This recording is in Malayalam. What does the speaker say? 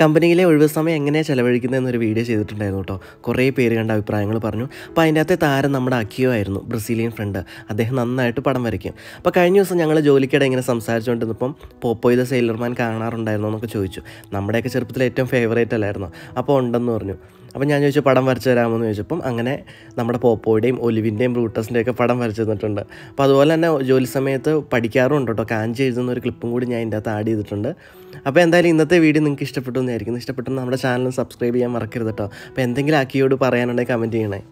കമ്പനിയിലെ ഒഴിവ് സമയം എങ്ങനെയാണ് ചെലവഴിക്കുന്നത് എന്നൊരു വീഡിയോ ചെയ്തിട്ടുണ്ടായിരുന്നു കേട്ടോ കുറേ പേര് കണ്ട അഭിപ്രായങ്ങൾ പറഞ്ഞു അപ്പോൾ അതിൻ്റെ അകത്തെ താരം നമ്മുടെ അക്കിയോ ആയിരുന്നു ബ്രസീലിയൻ ഫ്രണ്ട് അദ്ദേഹം നന്നായിട്ട് പടം വരയ്ക്കും അപ്പോൾ കഴിഞ്ഞ ദിവസം ഞങ്ങൾ ജോലിക്കിടെ ഇങ്ങനെ സംസാരിച്ചുകൊണ്ടിരുന്നപ്പം പോപ്പോയ് ദ സെയിലർമാൻ കാണാറുണ്ടായിരുന്നു എന്നൊക്കെ ചോദിച്ചു നമ്മുടെയൊക്കെ ചെറുപ്പത്തിൽ ഏറ്റവും ഫേവറേറ്റ് അല്ലായിരുന്നു അപ്പോൾ ഉണ്ടെന്ന് പറഞ്ഞു അപ്പം ഞാൻ ചോദിച്ചു പടം വരച്ചു തരാമെന്ന് ചോദിച്ചപ്പം അങ്ങനെ നമ്മുടെ പോപ്പോയുടെയും ഒലിവിൻ്റെയും ബ്രൂട്ടസിൻ്റെയും ഒക്കെ പടം വരച്ച് തന്നിട്ടുണ്ട് അപ്പോൾ അതുപോലെ തന്നെ ജോലി സമയത്ത് പഠിക്കാറുണ്ട് കേട്ടോ കാഞ്ചി എഴുതുന്ന ഒരു ക്ലിപ്പും കൂടി ഞാൻ ഇതിൻ്റെ അകത്ത് ആഡ് ചെയ്തിട്ടുണ്ട് അപ്പോൾ എന്തായാലും ഇന്നത്തെ വീഡിയോ നിങ്ങൾക്ക് ഇഷ്ടപ്പെട്ടു എന്നായിരിക്കും ഇഷ്ടപ്പെട്ടെന്ന് നമ്മുടെ ചാനൽ സബ്സ്ക്രൈബ് ചെയ്യാൻ മറക്കരുത് കേട്ടോ അപ്പോൾ എന്തെങ്കിലും ആക്കിയോട് പറയാനുണ്ടെങ്കിൽ കമൻറ്റ് ചെയ്യണേ